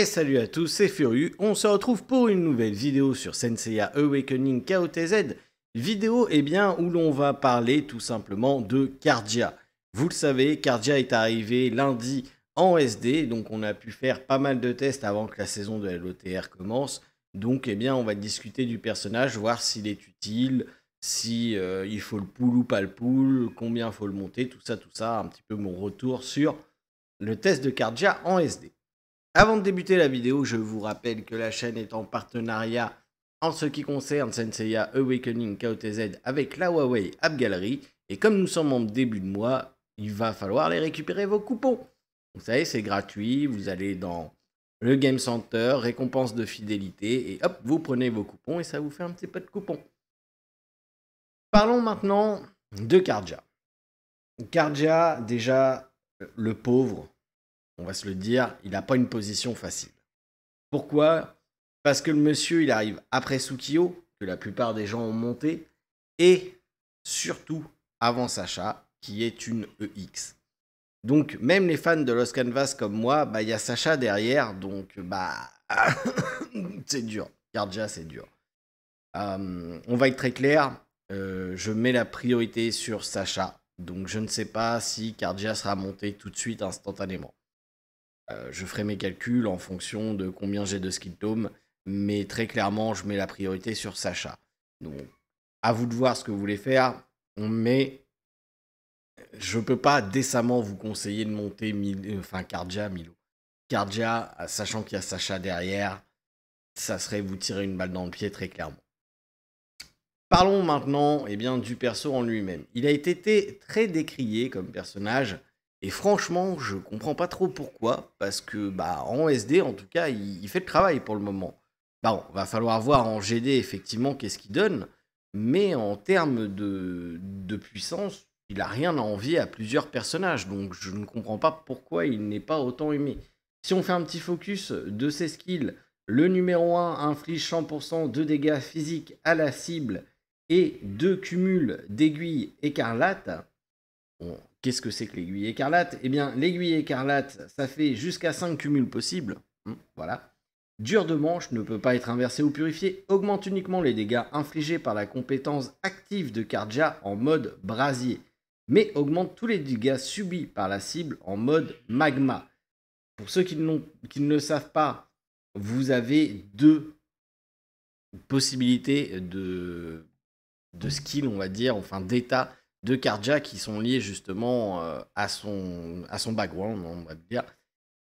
Et salut à tous, c'est Furu, On se retrouve pour une nouvelle vidéo sur Senseiya Awakening KOTZ. Vidéo et eh bien, où l'on va parler tout simplement de Cardia. Vous le savez, Cardia est arrivé lundi en SD, donc on a pu faire pas mal de tests avant que la saison de LOTR commence. Donc eh bien, on va discuter du personnage, voir s'il est utile, si euh, il faut le poule ou pas le poule, combien faut le monter, tout ça, tout ça, un petit peu mon retour sur le test de Cardia en SD. Avant de débuter la vidéo, je vous rappelle que la chaîne est en partenariat en ce qui concerne Senseiya Awakening KOTZ avec la Huawei App Gallery. Et comme nous sommes en début de mois, il va falloir les récupérer vos coupons. Vous savez, c'est gratuit, vous allez dans le Game Center, récompense de fidélité, et hop, vous prenez vos coupons et ça vous fait un petit peu de coupons. Parlons maintenant de Cardia. Cardia, déjà, le pauvre, on va se le dire, il n'a pas une position facile. Pourquoi Parce que le monsieur, il arrive après Sukiyo, que la plupart des gens ont monté, et surtout avant Sacha, qui est une EX. Donc même les fans de Los Canvas comme moi, bah, il y a Sacha derrière, donc bah c'est dur. Cardia, c'est dur. Euh, on va être très clair, euh, je mets la priorité sur Sacha. Donc je ne sais pas si Cardia sera monté tout de suite instantanément. Euh, je ferai mes calculs en fonction de combien j'ai de skill tome, mais très clairement, je mets la priorité sur Sacha. Donc, à vous de voir ce que vous voulez faire, mais je ne peux pas décemment vous conseiller de monter euh, enfin, Cardia, Milo. Cardia, sachant qu'il y a Sacha derrière, ça serait vous tirer une balle dans le pied très clairement. Parlons maintenant eh bien, du perso en lui-même. Il a été très décrié comme personnage et franchement, je comprends pas trop pourquoi, parce que bah, en SD, en tout cas, il, fait le travail pour le moment. Bon, bah, va falloir voir en GD effectivement qu'est-ce qu'il donne, mais en termes de, de puissance, il a rien à envier à plusieurs personnages, donc je ne comprends pas pourquoi il n'est pas autant aimé. Si on fait un petit focus de ses skills, le numéro 1 inflige 100% de dégâts physiques à la cible et deux cumuls d'aiguilles écarlates. Qu'est-ce que c'est que l'aiguille écarlate Eh bien, l'aiguille écarlate, ça fait jusqu'à 5 cumuls possibles. Hum, voilà. Dur de manche ne peut pas être inversé ou purifié, augmente uniquement les dégâts infligés par la compétence active de Cardia en mode brasier, mais augmente tous les dégâts subis par la cible en mode magma. Pour ceux qui, ne le savent pas, vous avez deux possibilités de, de skill, on va dire, enfin d'état de Karja qui sont liés justement euh, à, son, à son background, on va dire.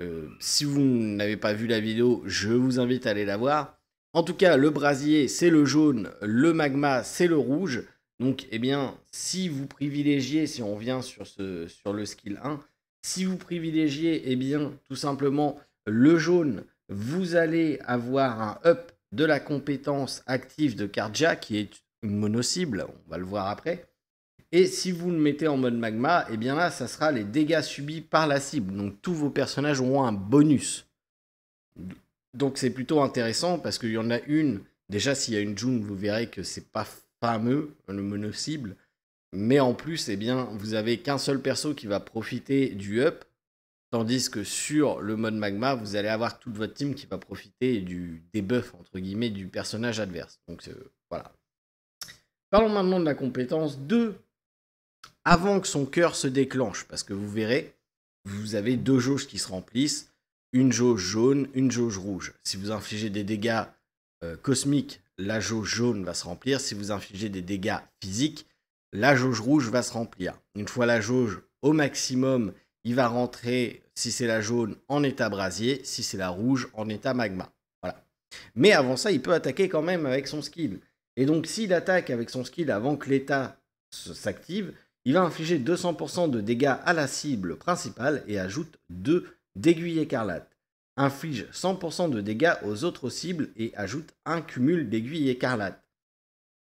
Euh, si vous n'avez pas vu la vidéo, je vous invite à aller la voir. En tout cas, le brasier, c'est le jaune, le magma, c'est le rouge. Donc, eh bien, si vous privilégiez, si on vient sur, ce, sur le skill 1, si vous privilégiez, eh bien, tout simplement le jaune, vous allez avoir un up de la compétence active de Karja, qui est une mono-cible, on va le voir après. Et si vous le mettez en mode magma, eh bien là, ça sera les dégâts subis par la cible. Donc tous vos personnages auront un bonus. Donc c'est plutôt intéressant parce qu'il y en a une. Déjà, s'il y a une June, vous verrez que c'est pas fameux, le mono-cible. Mais en plus, eh bien, vous avez qu'un seul perso qui va profiter du up. Tandis que sur le mode magma, vous allez avoir toute votre team qui va profiter du debuff, entre guillemets, du personnage adverse. Donc euh, voilà. Parlons maintenant de la compétence 2 avant que son cœur se déclenche, parce que vous verrez, vous avez deux jauges qui se remplissent, une jauge jaune, une jauge rouge. Si vous infligez des dégâts euh, cosmiques, la jauge jaune va se remplir. Si vous infligez des dégâts physiques, la jauge rouge va se remplir. Une fois la jauge au maximum, il va rentrer, si c'est la jaune, en état brasier, si c'est la rouge, en état magma. Voilà. Mais avant ça, il peut attaquer quand même avec son skill. Et donc s'il attaque avec son skill avant que l'état s'active, il va infliger 200% de dégâts à la cible principale et ajoute 2 d'aiguilles écarlates. Inflige 100% de dégâts aux autres cibles et ajoute un cumul d'aiguilles écarlates.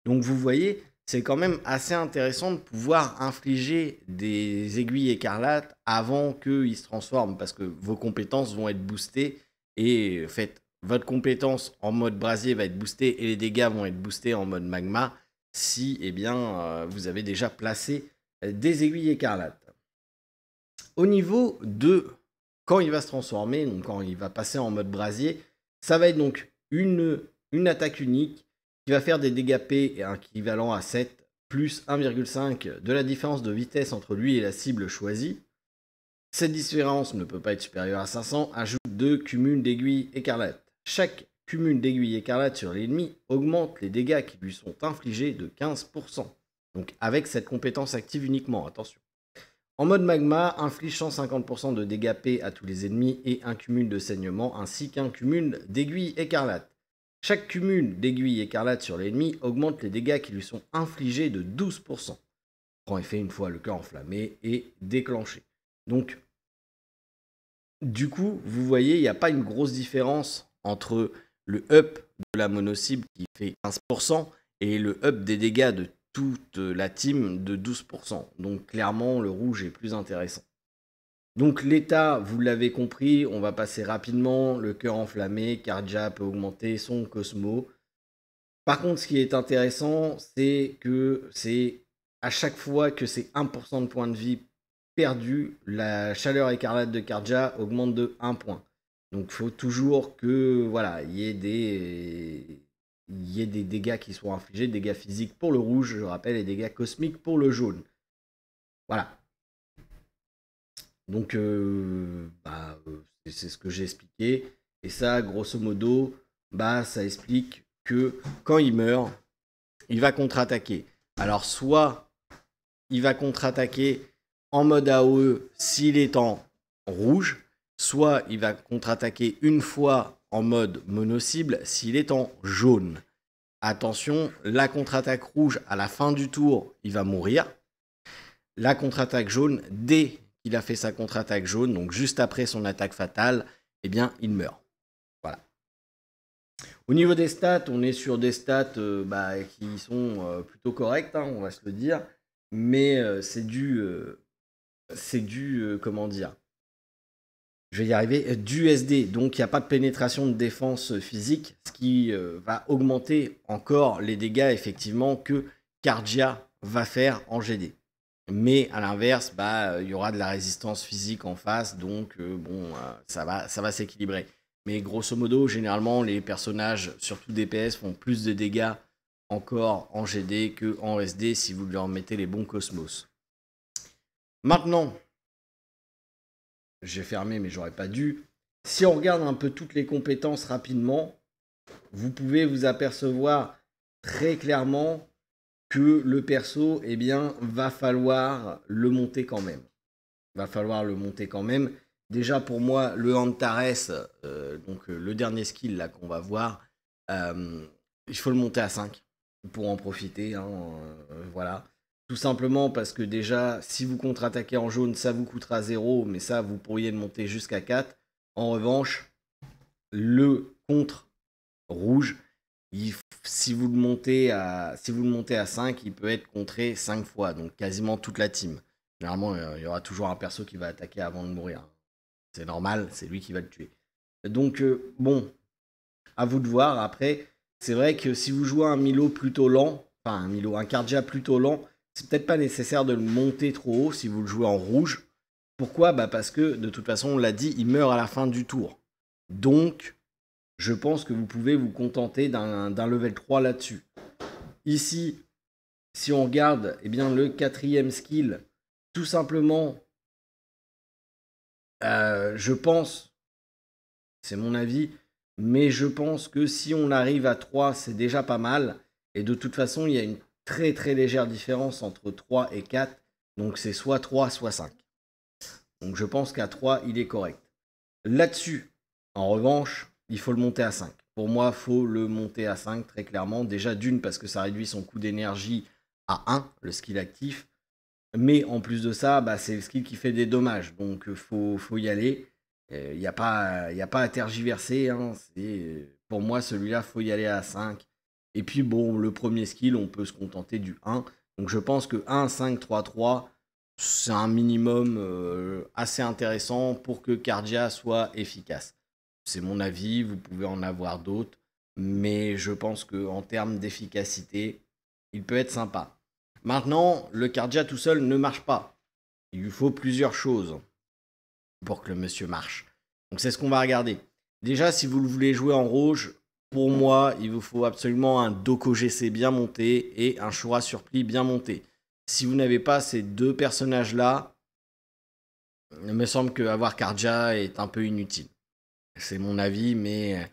Donc vous voyez, c'est quand même assez intéressant de pouvoir infliger des aiguilles écarlates avant qu'ils se transforment parce que vos compétences vont être boostées et faites votre compétence en mode brasier va être boostée et les dégâts vont être boostés en mode magma si eh bien, euh, vous avez déjà placé des aiguilles écarlates. Au niveau de quand il va se transformer, quand il va passer en mode brasier, ça va être donc une, attaque unique qui va faire des dégâts P équivalent à 7 plus 1,5 de la différence de vitesse entre lui et la cible choisie. Cette différence ne peut pas être supérieure à 500, ajoute deux cumuls d'aiguilles écarlates. Chaque cumul d'aiguilles écarlates sur l'ennemi augmente les dégâts qui lui sont infligés de 15%. Donc avec cette compétence active uniquement, attention. En mode magma, inflige 150% de dégâts P à tous les ennemis et un cumul de saignement ainsi qu'un cumul d'aiguilles écarlates. Chaque cumul d'aiguilles écarlates sur l'ennemi augmente les dégâts qui lui sont infligés de 12%. Prend effet une fois le cœur enflammé et déclenché. Donc, du coup, vous voyez, il n'y a pas une grosse différence entre le up de la mono qui fait 15% et le up des dégâts de toute la team de 12%. Donc clairement, le rouge est plus intéressant. Donc l'état, vous l'avez compris, on va passer rapidement. Le cœur enflammé, Cardia peut augmenter son Cosmo. Par contre, ce qui est intéressant, c'est que c'est à chaque fois que c'est 1% de points de vie perdu, la chaleur écarlate de Cardia augmente de 1 point. Donc faut toujours que voilà, il y ait des il y ait des dégâts qui sont infligés, des dégâts physiques pour le rouge, je rappelle, et des dégâts cosmiques pour le jaune. Voilà. Donc, euh, bah, euh, c'est ce que j'ai expliqué. Et ça, grosso modo, bah, ça explique que quand il meurt, il va contre-attaquer. Alors, soit il va contre-attaquer en mode AOE s'il est en rouge, soit il va contre-attaquer une fois en mode mono-cible s'il est en jaune. Attention, la contre-attaque rouge à la fin du tour, il va mourir. La contre-attaque jaune, dès qu'il a fait sa contre-attaque jaune, donc juste après son attaque fatale, eh bien, il meurt. Voilà. Au niveau des stats, on est sur des stats euh, bah, qui sont euh, plutôt correctes, hein, on va se le dire. Mais c'est euh, dû c'est du. comment dire je vais y arriver, euh, du sd Donc il n'y a pas de pénétration de défense physique, ce qui euh, va augmenter encore les dégâts effectivement que Cardia va faire en GD. Mais à l'inverse, bah, il y aura de la résistance physique en face, donc euh, bon, ça va, ça va s'équilibrer. Mais grosso modo, généralement, les personnages, surtout DPS, font plus de dégâts encore en GD que en SD si vous leur mettez les bons cosmos. Maintenant, j'ai fermé, mais j'aurais pas dû. Si on regarde un peu toutes les compétences rapidement, vous pouvez vous apercevoir très clairement que le perso, eh bien, va falloir le monter quand même. Va falloir le monter quand même. Déjà pour moi, le Antares, euh, donc euh, le dernier skill là qu'on va voir, euh, il faut le monter à 5 pour en profiter. Hein, voilà. Tout simplement parce que déjà, si vous contre-attaquez en jaune, ça vous coûtera zéro. mais ça, vous pourriez le monter jusqu'à 4. En revanche, le contre rouge, si, vous le montez à, si vous le montez à 5, il peut être contré 5 fois, donc quasiment toute la team. Généralement, il y aura toujours un perso qui va attaquer avant de mourir. Hein. C'est normal, c'est lui qui va le tuer. Donc, euh, bon, à vous de voir. Après, c'est vrai que si vous jouez un Milo plutôt lent, enfin un Milo, un Cardia plutôt lent, c'est peut-être pas nécessaire de le monter trop haut si vous le jouez en rouge. Pourquoi bah, Parce que de toute façon, on l'a dit, il meurt à la fin du tour. Donc, je pense que vous pouvez vous contenter d'un level 3 là-dessus. Ici, si on regarde eh bien, le quatrième skill, tout simplement, euh, je pense, c'est mon avis, mais je pense que si on arrive à 3, c'est déjà pas mal. Et de toute façon, il y a une très très légère différence entre 3 et 4. Donc c'est soit 3, soit 5. Donc je pense qu'à 3, il est correct. Là-dessus, en revanche, il faut le monter à 5. Pour moi, faut le monter à 5 très clairement. Déjà d'une parce que ça réduit son coût d'énergie à 1, le skill actif. Mais en plus de ça, bah, c'est le skill qui fait des dommages. Donc faut, faut y aller. Il euh, n'y a, pas, a pas à tergiverser. Hein. Euh, pour moi, celui-là, il faut y aller à 5. Et puis, bon, le premier skill, on peut se contenter du 1. Donc, je pense que 1, 5, 3, 3, c'est un minimum euh, assez intéressant pour que Cardia soit efficace. C'est mon avis, vous pouvez en avoir d'autres, mais je pense qu'en termes d'efficacité, il peut être sympa. Maintenant, le Cardia tout seul ne marche pas. Il lui faut plusieurs choses pour que le monsieur marche. Donc c'est ce qu'on va regarder. Déjà, si vous le voulez jouer en rouge, pour moi, il vous faut absolument un Doko GC bien monté et un Shura sur bien monté. Si vous n'avez pas ces deux personnages-là, il me semble qu'avoir Kardia est un peu inutile. C'est mon avis, mais euh,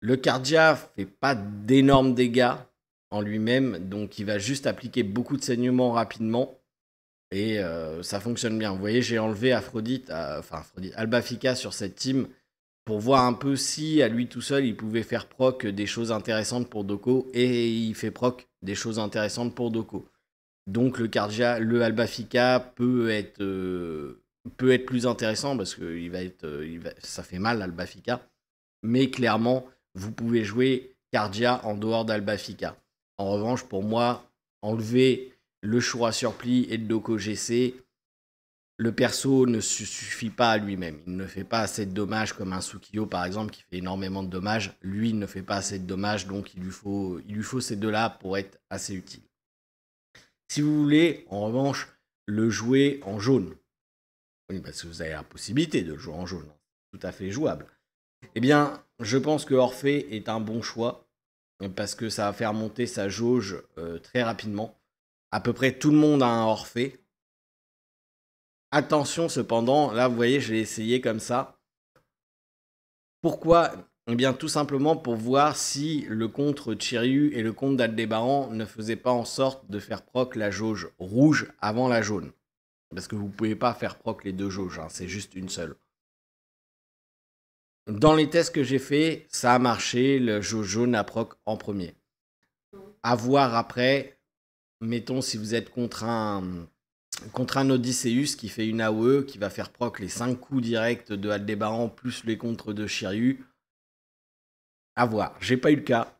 le ne fait pas d'énormes dégâts en lui-même, donc il va juste appliquer beaucoup de saignements rapidement. Et euh, ça fonctionne bien. Vous voyez, j'ai enlevé Aphrodite, enfin Albafica sur cette team pour voir un peu si à lui tout seul il pouvait faire proc des choses intéressantes pour Doko et il fait proc des choses intéressantes pour Doko. Donc le Cardia, le Albafica peut être euh, peut être plus intéressant parce que va être euh, ça fait mal l'Albafica, mais clairement vous pouvez jouer Cardia en dehors d'Albafica. En revanche pour moi enlever le Shura Surplis et le Doko GC le perso ne suffit pas à lui-même. Il ne fait pas assez de dommages comme un Sukiyo, par exemple qui fait énormément de dommages. Lui, il ne fait pas assez de dommages, donc il lui faut, il lui faut ces deux-là pour être assez utile. Si vous voulez, en revanche, le jouer en jaune, parce que vous avez la possibilité de le jouer en jaune, hein. tout à fait jouable. Eh bien, je pense que Orphée est un bon choix parce que ça va faire monter sa jauge euh, très rapidement. À peu près tout le monde a un Orphée Attention cependant, là vous voyez, je l'ai essayé comme ça. Pourquoi Eh bien tout simplement pour voir si le contre Chiryu et le contre d'Aldébaran ne faisaient pas en sorte de faire proc la jauge rouge avant la jaune. Parce que vous ne pouvez pas faire proc les deux jauges, hein, c'est juste une seule. Dans les tests que j'ai fait ça a marché, le jauge jaune a proc en premier. À voir après, mettons si vous êtes contre un, contre un Odysseus qui fait une AOE, qui va faire proc les 5 coups directs de Aldebaran. plus les contres de Shiryu. À voir, j'ai pas eu le cas.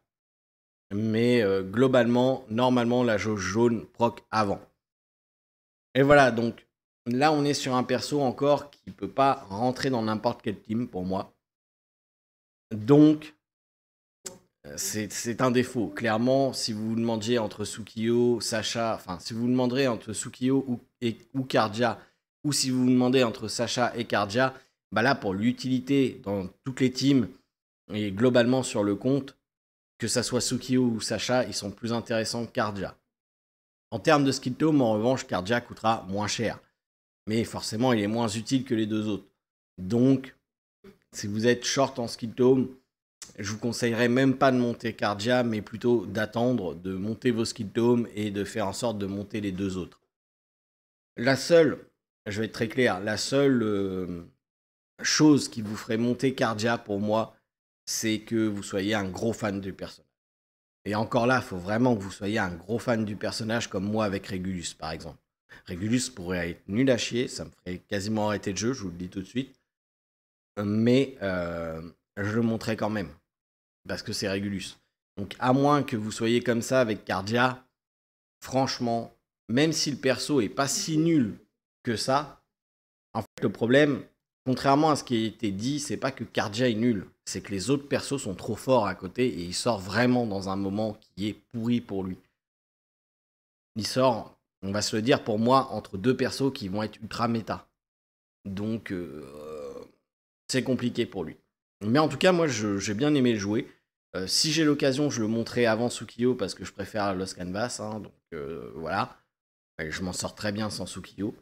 Mais euh, globalement, normalement, la jauge jaune proc avant. Et voilà, donc là, on est sur un perso encore qui peut pas rentrer dans n'importe quel team pour moi. Donc, euh, c'est un défaut. Clairement, si vous vous demandiez entre Sukiyo, Sacha, enfin, si vous vous demanderez entre Sukiyo ou, et, ou Kardia, ou si vous vous demandez entre Sacha et Kardia, bah là, pour l'utilité dans toutes les teams et globalement sur le compte, que ça soit Sukiyo ou Sacha, ils sont plus intéressants que Kardia. En termes de skill tome, en revanche, Kardia coûtera moins cher. Mais forcément, il est moins utile que les deux autres. Donc, si vous êtes short en skill je vous conseillerais même pas de monter Cardia, mais plutôt d'attendre, de monter vos Skid et de faire en sorte de monter les deux autres. La seule, je vais être très clair, la seule euh, chose qui vous ferait monter Cardia pour moi, c'est que vous soyez un gros fan du personnage. Et encore là, il faut vraiment que vous soyez un gros fan du personnage comme moi avec Régulus par exemple. Régulus pourrait être nul à chier, ça me ferait quasiment arrêter le jeu, je vous le dis tout de suite. Mais euh, je le montrais quand même. Parce que c'est Regulus. Donc, à moins que vous soyez comme ça avec Cardia, franchement, même si le perso est pas si nul que ça, en fait, le problème, contrairement à ce qui a été dit, c'est pas que Cardia est nul, c'est que les autres persos sont trop forts à côté et il sort vraiment dans un moment qui est pourri pour lui. Il sort, on va se le dire pour moi, entre deux persos qui vont être ultra méta. Donc, euh, c'est compliqué pour lui. Mais en tout cas, moi, j'ai bien aimé le jouer. Euh, si j'ai l'occasion, je le montrerai avant Tsukio parce que je préfère Lost Canvas. Hein, donc euh, voilà. je m'en sors très bien sans Tsukio.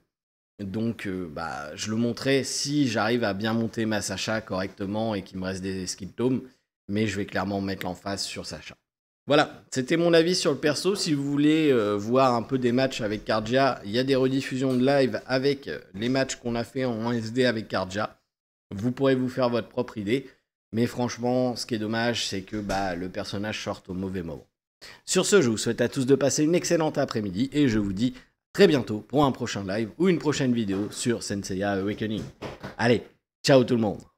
Donc euh, bah, je le montrerai si j'arrive à bien monter ma Sacha correctement et qu'il me reste des skill tomes. Mais je vais clairement mettre l'emphase sur Sacha. Voilà, c'était mon avis sur le perso. Si vous voulez voir un peu des matchs avec Cardia, il y a des rediffusions de live avec les matchs qu'on a fait en sd avec Cardia. Vous pourrez vous faire votre propre idée. Mais franchement, ce qui est dommage, c'est que bah, le personnage sorte au mauvais moment. Sur ce, je vous souhaite à tous de passer une excellente après-midi et je vous dis très bientôt pour un prochain live ou une prochaine vidéo sur Senseiya Awakening. Allez, ciao tout le monde